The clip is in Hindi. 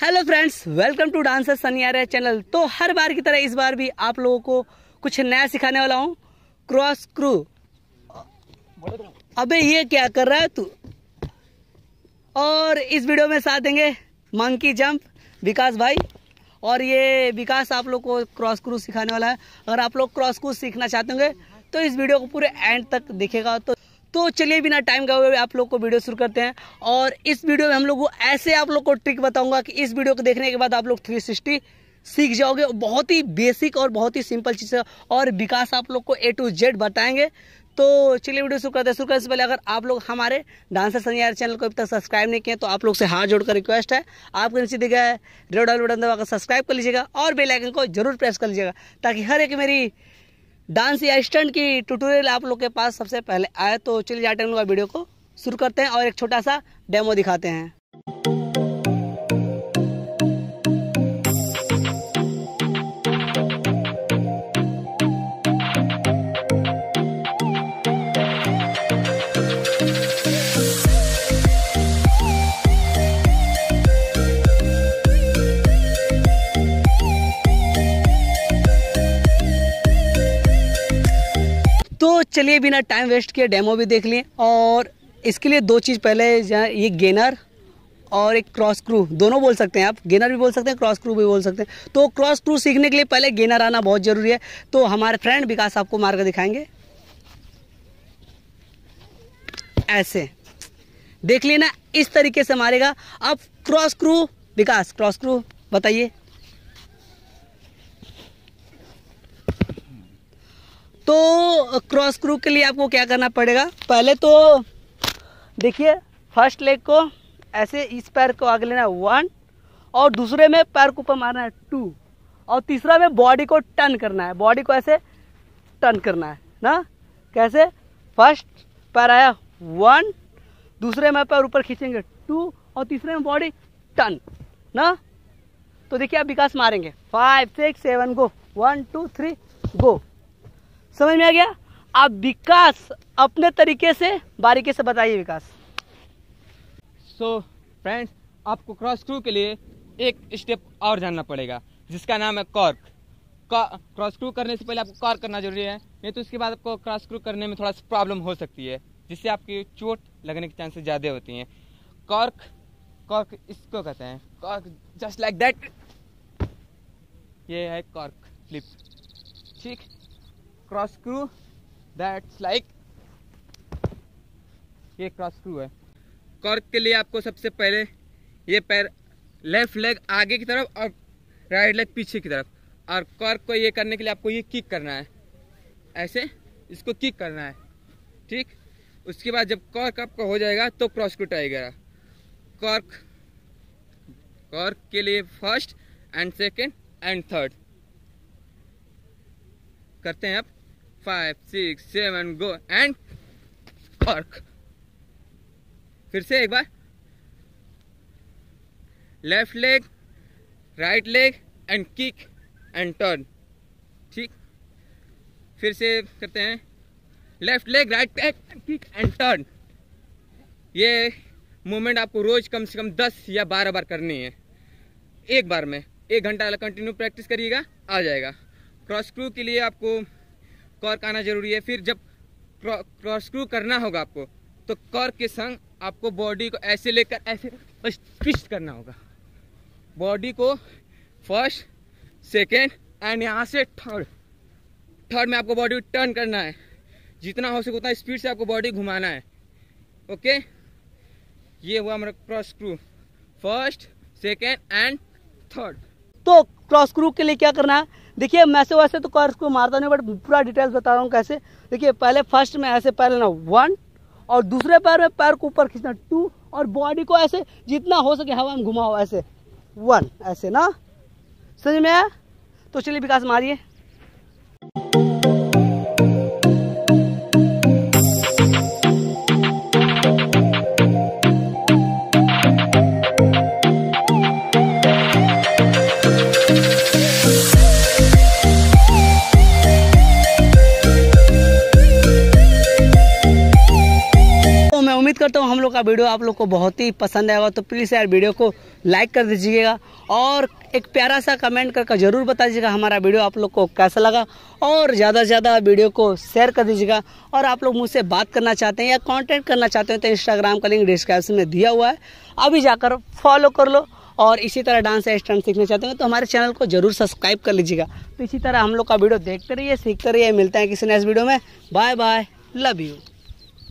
hello friends welcome to dancer Saniyara channel तो हर बार की तरह इस बार भी आप लोगों को कुछ नया सिखाने वाला हूँ क्रॉस क्रू अबे ये क्या कर रहा है तू और इस वीडियो में साथ देंगे मंकी जंप विकास भाई और ये विकास आप लोग को क्रॉस क्रू सिखाने वाला है अगर आप लोग क्रॉस क्रू सीखना चाहते होंगे तो इस वीडियो को पूरे एंड तक दिखेगा तो तो चलिए बिना टाइम गए हुए आप लोग को वीडियो शुरू करते हैं और इस वीडियो में हम लोग को ऐसे आप लोग को ट्रिक बताऊंगा कि इस वीडियो को देखने के बाद आप लोग थ्री सिक्सटी सीख जाओगे बहुत ही बेसिक और बहुत ही सिंपल चीज़ है और विकास आप लोग को ए टू जेड बताएंगे तो चलिए वीडियो शुरू करते हैं शुरू करने से पहले अगर आप लोग हमारे डांसर सनियार चैनल को अभी तक सब्सक्राइब नहीं किए तो आप लोग से हाथ जोड़कर रिक्वेस्ट है आपको नीचे दिखा है रेड ऑल बटन दबाकर सब्सक्राइब कर लीजिएगा और बेलाइकन को जरूर प्रेस कर लीजिएगा ताकि हर एक मेरी डांस या स्टंट की ट्यूटोरियल आप लोग के पास सबसे पहले आए तो चलिए जाते हैं वीडियो को शुरू करते हैं और एक छोटा सा डेमो दिखाते हैं तो चलिए बिना टाइम वेस्ट किए डेमो भी देख लिए और इसके लिए दो चीज़ पहले ये गेनर और एक क्रॉस क्रू दोनों बोल सकते हैं आप गेनर भी बोल सकते हैं क्रॉस क्रू भी बोल सकते हैं तो क्रॉस क्रू सीखने के लिए पहले गेनर आना बहुत ज़रूरी है तो हमारे फ्रेंड विकास आपको मार्ग दिखाएंगे ऐसे देख लेना इस तरीके से मारेगा अब cross crew Vikas cross crew बताइए तो क्रॉस क्रू के लिए आपको क्या करना पड़ेगा पहले तो देखिए फर्स्ट लेग को ऐसे इस पैर को आगे लेना है वन और दूसरे में पैर को ऊपर मारना है टू और तीसरा में बॉडी को टर्न करना है बॉडी को ऐसे टर्न करना है ना कैसे फर्स्ट पैर आया वन दूसरे में पैर ऊपर खींचेंगे टू और तीसरे में बॉडी टर्न ना तो देखिए आप विकास मारेंगे five six seven go one two three go समझ में आ गया आप विकास अपने तरीके से बारीकी से बताइए विकास सो so, फ्रेंड्स आपको क्रॉस क्रू के लिए एक स्टेप और जानना पड़ेगा जिसका नाम है कॉर्क क्रॉस क्रू करने से पहले आपको कॉर्क करना जरूरी है नहीं तो उसके बाद आपको क्रॉस क्रू करने में थोड़ा सा प्रॉब्लम हो सकती है जिससे आपकी चोट लगने के चांसेस ज़्यादा होती हैं कॉर्क कॉर्क इसको कहते हैं कॉर्क जस्ट लाइक दैट ये है कॉर्क फ्लिप ठीक क्रॉस स्क्रू दैट्स लाइक ये क्रॉस स्क्रू है कॉर्क के लिए आपको सबसे पहले ये पैर लेफ्ट लेग आगे की तरफ और राइट लेग पीछे की तरफ और कॉर्क को ये करने के लिए आपको ये किक करना है ऐसे इसको किक करना है ठीक उसके बाद जब कॉर्क आपका हो जाएगा तो cross screw tiger cork cork के लिए first and second and third करते हैं आप five six seven go and park फिर से एक बार left leg right leg and kick and turn ठीक फिर से करते हैं left leg right leg kick and turn ये मूवमेंट आपको रोज कम से कम दस या बारह बार करनी है एक बार में एक घंटा कंटिन्यू प्रैक्टिस करिएगा आ जाएगा क्रॉस क्रू के लिए आपको कॉर्क आना जरूरी है फिर जब क्रॉस स्क्रू करना होगा आपको तो कॉर्क के संग आपको बॉडी को ऐसे लेकर ऐसे ट्विस्ट करना होगा बॉडी को फर्स्ट सेकेंड एंड यहाँ से थर्ड थर्ड में आपको बॉडी टर्न करना है जितना हो सके उतना स्पीड से आपको बॉडी घुमाना है ओके ये हुआ हमारा cross screw first second and third तो क्रॉस स्क्रू के लिए क्या करना है देखिए मैं से तो वैसे तो कर्स को मारता नहीं बट पूरा डिटेल्स बता रहा हूँ कैसे देखिए पहले फर्स्ट में ऐसे पैर लेना वन और दूसरे पैर में पैर को ऊपर खींचना टू और बॉडी को ऐसे जितना हो सके हवा में घुमाओ ऐसे वन ऐसे ना समझ में आया तो चलिए विकास मारिए उम्मीद करता हूँ हम लोग का वीडियो आप लोग को बहुत ही पसंद आएगा तो प्लीज़ यार वीडियो को लाइक कर दीजिएगा और एक प्यारा सा कमेंट करके ज़रूर बता दीजिएगा हमारा वीडियो आप लोग को कैसा लगा और ज़्यादा से ज़्यादा वीडियो को शेयर कर दीजिएगा और आप लोग मुझसे बात करना चाहते हैं या कॉन्टैक्ट करना चाहते हैं तो इंस्टाग्राम का लिंक डिस्क्रिप्शन में दिया हुआ है अभी जाकर फॉलो कर लो और इसी तरह डांस स्टैंड सीखना चाहते हैं तो हमारे चैनल को जरूर सब्सक्राइब कर लीजिएगा तो इसी तरह हम लोग का वीडियो देखते रहिए सीखते रहिए मिलते हैं किसी नेक्स्ट वीडियो में बाय बाय लव यू